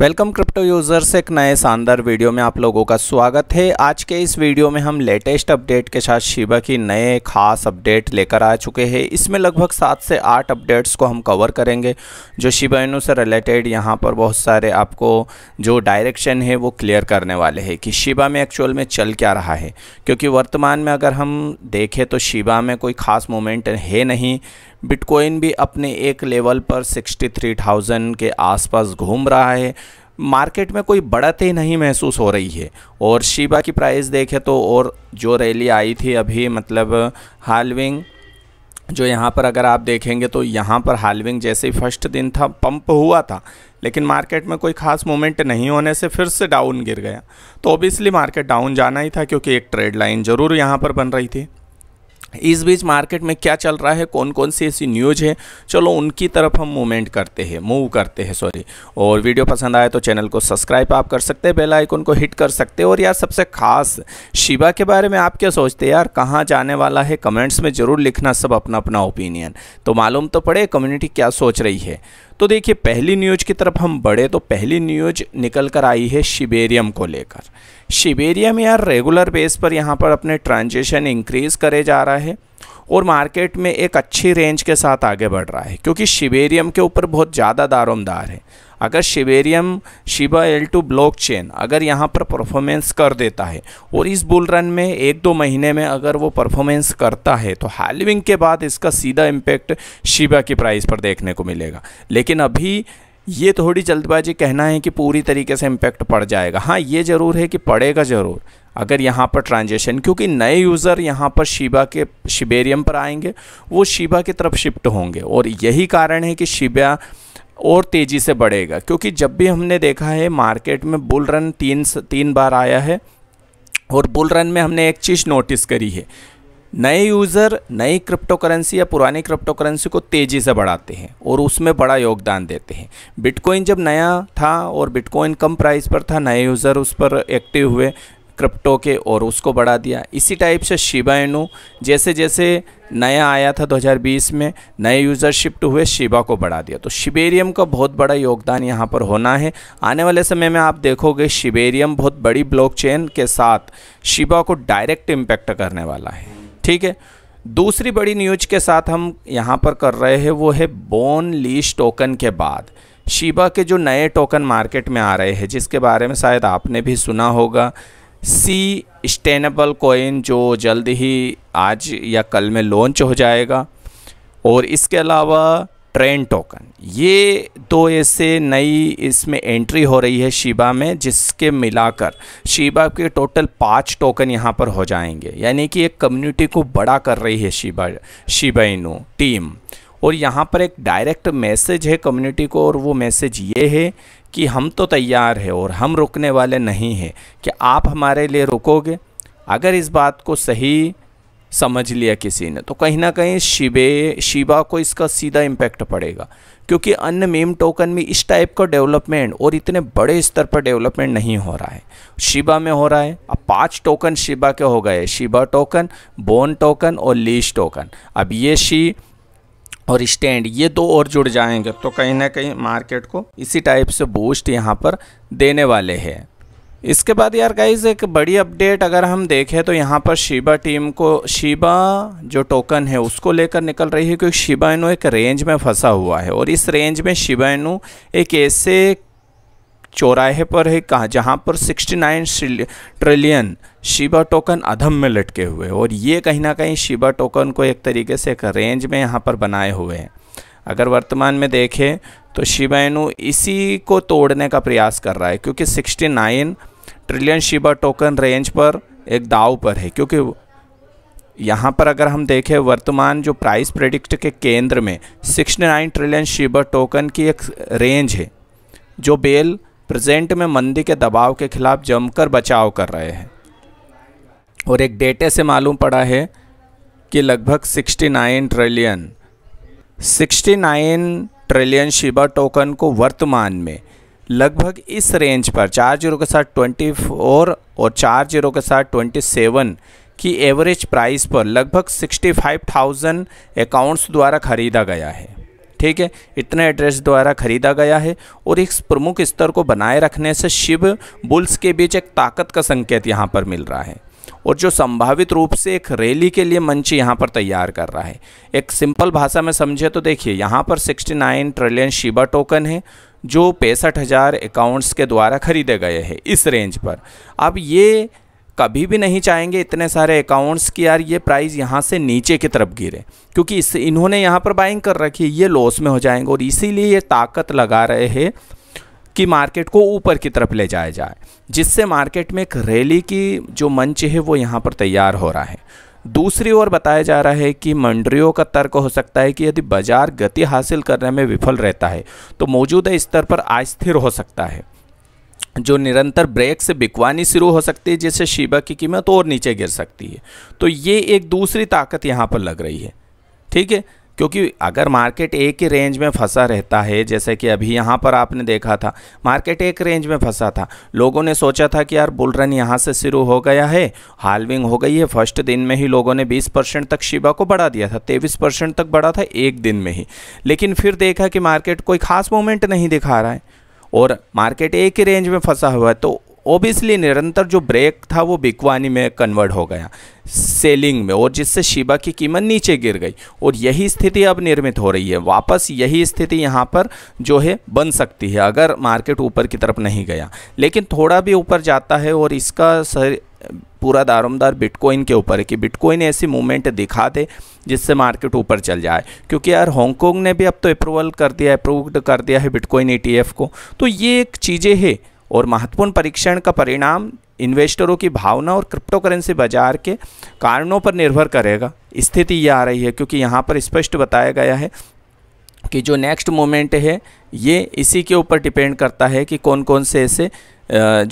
welcome crypto users एक नए शानदार वीडियो में आप लोगों का स्वागत है आज के इस वीडियो में हम लेटेस्ट अपडेट के साथ शिबा की नए खास अपडेट लेकर आ चुके हैं इसमें लगभग सात से आठ अपडेट्स को हम कवर करेंगे जो शिबा इनू से रिलेटेड यहाँ पर बहुत सारे आपको जो डायरेक्शन है वो क्लियर करने वाले हैं कि शिबा में एक्चुअल में चल क्या रहा है क्योंकि वर्तमान में अगर हम देखें तो शिबा में कोई ख़ास मोमेंट है नहीं बिटकॉइन भी अपने एक लेवल पर 63,000 के आसपास घूम रहा है मार्केट में कोई बढ़त ही नहीं महसूस हो रही है और शिबा की प्राइस देखें तो और जो रैली आई थी अभी मतलब हालविंग जो यहाँ पर अगर आप देखेंगे तो यहाँ पर हालविंग जैसे ही फर्स्ट दिन था पंप हुआ था लेकिन मार्केट में कोई खास मोमेंट नहीं होने से फिर से डाउन गिर गया तो ओबियसली मार्केट डाउन जाना ही था क्योंकि एक ट्रेड लाइन ज़रूर यहाँ पर बन रही थी इस बीच मार्केट में क्या चल रहा है कौन कौन सी ऐसी न्यूज है चलो उनकी तरफ हम मूवमेंट करते हैं मूव करते हैं सॉरी और वीडियो पसंद आए तो चैनल को सब्सक्राइब आप कर सकते हैं बेल आइकन को हिट कर सकते हैं और यार सबसे खास शिबा के बारे में आप क्या सोचते हैं यार कहाँ जाने वाला है कमेंट्स में ज़रूर लिखना सब अपना अपना ओपिनियन तो मालूम तो पड़े कम्युनिटी क्या सोच रही है तो देखिए पहली न्यूज की तरफ हम बढ़े तो पहली न्यूज निकल कर आई है शिबेरियम को लेकर शिबेरियम यार रेगुलर बेस पर यहाँ पर अपने ट्रांजेक्शन इंक्रीज़ करे जा रहा है और मार्केट में एक अच्छी रेंज के साथ आगे बढ़ रहा है क्योंकि शिवेरियम के ऊपर बहुत ज़्यादा दारोमदार है अगर Shibarium Shiba L two blockchain अगर यहाँ पर परफॉर्मेंस कर देता है और इस बुल रन में एक दो महीने में अगर वो परफॉर्मेंस करता है तो हालविंग के बाद इसका सीधा इम्पेक्ट शिबा की प्राइस पर देखने को मिलेगा लेकिन अभी ये थोड़ी जल्दबाजी कहना है कि पूरी तरीके से इम्पैक्ट पड़ जाएगा हाँ ये ज़रूर है कि पड़ेगा ज़रूर अगर यहाँ पर ट्रांजेक्शन क्योंकि नए यूज़र यहाँ पर शिबा के शिबेरियम पर आएंगे वो शिबा की तरफ शिफ्ट होंगे और यही कारण है कि शिबा और तेज़ी से बढ़ेगा क्योंकि जब भी हमने देखा है मार्केट में बुल रन तीन तीन बार आया है और बुल रन में हमने एक चीज़ नोटिस करी है नए यूज़र नई क्रिप्टो करेंसी या पुरानी क्रिप्टो करेंसी को तेज़ी से बढ़ाते हैं और उसमें बड़ा योगदान देते हैं बिटकॉइन जब नया था और बिटकॉइन कम प्राइस पर था नए यूज़र उस पर एक्टिव हुए क्रिप्टो के और उसको बढ़ा दिया इसी टाइप से शिबा इनू जैसे जैसे नया आया था 2020 में नए यूज़र शिफ्ट हुए शिबा को बढ़ा दिया तो शिबेरियम का बहुत बड़ा योगदान यहाँ पर होना है आने वाले समय में आप देखोगे शिबेरियम बहुत बड़ी ब्लॉकचेन के साथ शिबा को डायरेक्ट इम्पैक्ट करने वाला है ठीक है दूसरी बड़ी न्यूज के साथ हम यहाँ पर कर रहे हैं वो है बोन लीश टोकन के बाद शिबा के जो नए टोकन मार्केट में आ रहे हैं जिसके बारे में शायद आपने भी सुना होगा सी स्टेनेबल कोइन जो जल्द ही आज या कल में लॉन्च हो जाएगा और इसके अलावा ट्रेन टोकन ये दो ऐसे नई इसमें एंट्री हो रही है शिबा में जिसके मिलाकर शिबा के टोटल पाँच टोकन यहाँ पर हो जाएंगे यानी कि एक कम्युनिटी को बड़ा कर रही है शिबा शिबा इनो टीम और यहाँ पर एक डायरेक्ट मैसेज है कम्युनिटी को और वो मैसेज ये है कि हम तो तैयार है और हम रुकने वाले नहीं हैं कि आप हमारे लिए रुकोगे अगर इस बात को सही समझ लिया किसी ने तो कहीं ना कहीं शिबे शिबा को इसका सीधा इम्पैक्ट पड़ेगा क्योंकि अन्य मेम टोकन में इस टाइप का डेवलपमेंट और इतने बड़े स्तर पर डेवलपमेंट नहीं हो रहा है शिबा में हो रहा है अब पांच टोकन शिबा के हो गए शिबा टोकन बोन टोकन और लीश टोकन अब ये शी और स्टैंड ये दो और जुड़ जाएंगे तो कहीं ना कहीं मार्केट को इसी टाइप से बूस्ट यहाँ पर देने वाले हैं इसके बाद यार गाइज एक बड़ी अपडेट अगर हम देखें तो यहाँ पर शिबा टीम को शिबा जो टोकन है उसको लेकर निकल रही है क्योंकि शिबा इनू एक रेंज में फंसा हुआ है और इस रेंज में शिबा इनू एक ऐसे चौराहे पर है कहाँ जहाँ पर 69 ट्रिलियन शिबा टोकन अधम में लटके हुए और ये कहीं ना कहीं शिबा टोकन को एक तरीके से एक रेंज में यहाँ पर बनाए हुए हैं अगर वर्तमान में देखें तो शिबाइनु इसी को तोड़ने का प्रयास कर रहा है क्योंकि 69 ट्रिलियन शिबा टोकन रेंज पर एक दाव पर है क्योंकि यहाँ पर अगर हम देखें वर्तमान जो प्राइस प्रेडिक्ट के केंद्र में 69 ट्रिलियन शिबा टोकन की एक रेंज है जो बेल प्रेजेंट में मंदी के दबाव के खिलाफ जमकर बचाव कर रहे हैं और एक डेटे से मालूम पड़ा है कि लगभग 69 ट्रिलियन 69 ट्रिलियन शिबा टोकन को वर्तमान में लगभग इस रेंज पर चार जीरो के साथ ट्वेंटी फोर और चार जीरो के साथ ट्वेंटी सेवन की एवरेज प्राइस पर लगभग सिक्सटी फाइव थाउजेंड अकाउंट्स द्वारा खरीदा गया है ठीक है इतने एड्रेस द्वारा खरीदा गया है और इस प्रमुख स्तर को बनाए रखने से शिव बुल्स के बीच एक ताकत का संकेत यहाँ पर मिल रहा है और जो संभावित रूप से एक रैली के लिए मंच यहाँ पर तैयार कर रहा है एक सिंपल भाषा में समझे तो देखिए यहाँ पर 69 ट्रिलियन शिबा टोकन है जो पैंसठ हज़ार अकाउंट्स के द्वारा खरीदे गए हैं इस रेंज पर अब ये कभी भी नहीं चाहेंगे इतने सारे अकाउंट्स कि यार ये प्राइस यहाँ से नीचे की तरफ गिरे क्योंकि इस इन्होंने यहाँ पर बाइंग कर रखी है ये लॉस में हो जाएंगे और इसीलिए ये ताकत लगा रहे हैं कि मार्केट को ऊपर की तरफ ले जाया जाए जिससे मार्केट में एक रैली की जो मंच है वो यहाँ पर तैयार हो रहा है दूसरी ओर बताया जा रहा है कि मंडरियों का तर्क हो सकता है कि यदि बाजार गति हासिल करने में विफल रहता है तो मौजूदा स्तर पर अस्थिर हो सकता है जो निरंतर ब्रेक से बिकवानी शुरू हो सकती है जिससे शिबा की कीमत और नीचे गिर सकती है तो ये एक दूसरी ताकत यहाँ पर लग रही है ठीक है क्योंकि अगर मार्केट एक ही रेंज में फंसा रहता है जैसे कि अभी यहाँ पर आपने देखा था मार्केट एक रेंज में फंसा था लोगों ने सोचा था कि यार बुल रन यहाँ से शुरू हो गया है हालविंग हो गई है फर्स्ट दिन में ही लोगों ने 20 परसेंट तक शिबा को बढ़ा दिया था तेईस परसेंट तक बढ़ा था एक दिन में ही लेकिन फिर देखा कि मार्केट कोई खास मोमेंट नहीं दिखा रहा है और मार्केट एक ही रेंज में फंसा हुआ है तो ओबियसली निरंतर जो ब्रेक था वो बिकवानी में कन्वर्ट हो गया सेलिंग में और जिससे शिबा की कीमत नीचे गिर गई और यही स्थिति अब निर्मित हो रही है वापस यही स्थिति यहाँ पर जो है बन सकती है अगर मार्केट ऊपर की तरफ नहीं गया लेकिन थोड़ा भी ऊपर जाता है और इसका सर पूरा दारोमदार बिटकॉइन के ऊपर है कि बिटकॉइन ऐसी मूवमेंट दिखा दे जिससे मार्केट ऊपर चल जाए क्योंकि यार हांगकॉन्ग ने भी अब तो अप्रूवल कर दिया अप्रूव्ड कर दिया है बिटकॉइन ई e को तो ये एक चीज़ें है और महत्वपूर्ण परीक्षण का परिणाम इन्वेस्टरों की भावना और क्रिप्टो करेंसी बाजार के कारणों पर निर्भर करेगा स्थिति यह आ रही है क्योंकि यहाँ पर स्पष्ट बताया गया है कि जो नेक्स्ट मोमेंट है ये इसी के ऊपर डिपेंड करता है कि कौन कौन से ऐसे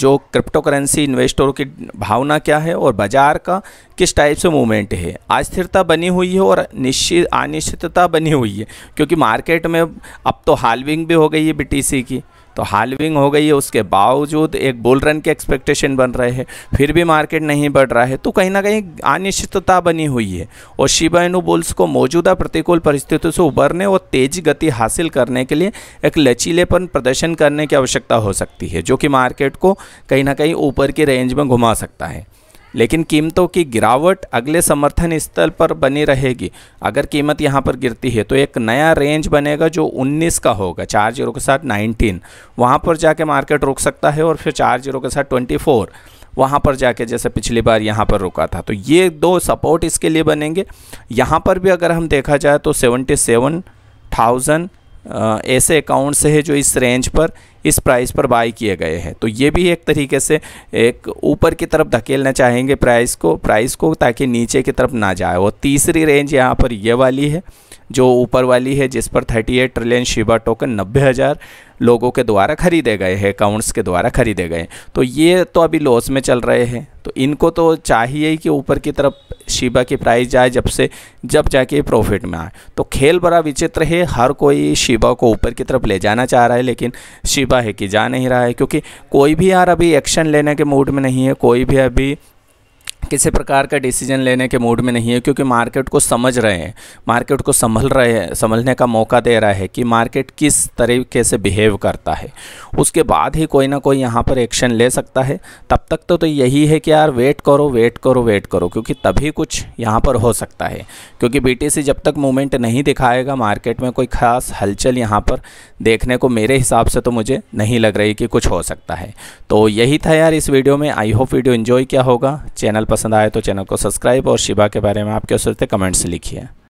जो क्रिप्टो करेंसी इन्वेस्टरों की भावना क्या है और बाजार का किस टाइप से मूवमेंट है अस्थिरता बनी हुई है और निश्चित अनिश्चितता बनी हुई है क्योंकि मार्केट में अब तो हालविंग भी हो गई है बीटीसी की तो हालविंग हो गई है उसके बावजूद एक बुल रन के एक्सपेक्टेशन बन रहे हैं फिर भी मार्केट नहीं बढ़ रहा है तो कहीं ना कहीं अनिश्चितता बनी हुई है और शिबाइनु बुल्स को मौजूदा प्रतिकूल परिस्थितियों से उभरने और तेज गति हासिल करने के लिए एक लचीलेपन प्रदर्शन करने की आवश्यकता हो सकती है जो कि मार्केट को कहीं ना कहीं ऊपर की रेंज में घुमा सकता है लेकिन कीमतों की गिरावट अगले समर्थन स्थल पर बनी रहेगी अगर कीमत यहाँ पर गिरती है तो एक नया रेंज बनेगा जो 19 का होगा चार जीरो के साथ 19 वहाँ पर जाके मार्केट रुक सकता है और फिर चार जीरो के साथ 24 वहाँ पर जाके जैसे पिछली बार यहाँ पर रुका था तो ये दो सपोर्ट इसके लिए बनेंगे यहाँ पर भी अगर हम देखा जाए तो सेवेंटी सेवन थाउजेंड ऐसे अकाउंट्स है जो इस रेंज पर इस प्राइस पर बाई किए गए हैं तो ये भी एक तरीके से एक ऊपर की तरफ धकेलना चाहेंगे प्राइस को प्राइस को ताकि नीचे की तरफ ना जाए और तीसरी रेंज यहाँ पर ये वाली है जो ऊपर वाली है जिस पर 38 ट्रिलियन शिबा टोकन नब्बे हज़ार लोगों के द्वारा खरीदे गए हैं अकाउंट्स के द्वारा खरीदे गए तो ये तो अभी लॉस में चल रहे हैं तो इनको तो चाहिए कि ऊपर की तरफ शिबा की प्राइस जाए जब से जब जाके प्रॉफिट में आए तो खेल बड़ा विचित्र है हर कोई शिबा को ऊपर की तरफ ले जाना चाह रहा है लेकिन शिबा है कि जा नहीं रहा है क्योंकि कोई भी यार अभी एक्शन लेने के मूड में नहीं है कोई भी अभी किसी प्रकार का डिसीजन लेने के मूड में नहीं है क्योंकि मार्केट को समझ रहे हैं मार्केट को संभल रहे हैं संभलने का मौका दे रहा है कि मार्केट किस तरीके से बिहेव करता है उसके बाद ही कोई ना कोई यहाँ पर एक्शन ले सकता है तब तक तो तो यही है कि यार वेट करो वेट करो वेट करो क्योंकि तभी कुछ यहाँ पर हो सकता है क्योंकि बी जब तक मूवमेंट नहीं दिखाएगा मार्केट में कोई ख़ास हलचल यहाँ पर देखने को मेरे हिसाब से तो मुझे नहीं लग रही कि कुछ हो सकता है तो यही था यार इस वीडियो में आई होप वीडियो इन्जॉय क्या होगा चैनल पर पसंद आए तो चैनल को सब्सक्राइब और शिवा के बारे में आपके सुरते कमेंट्स लिखिए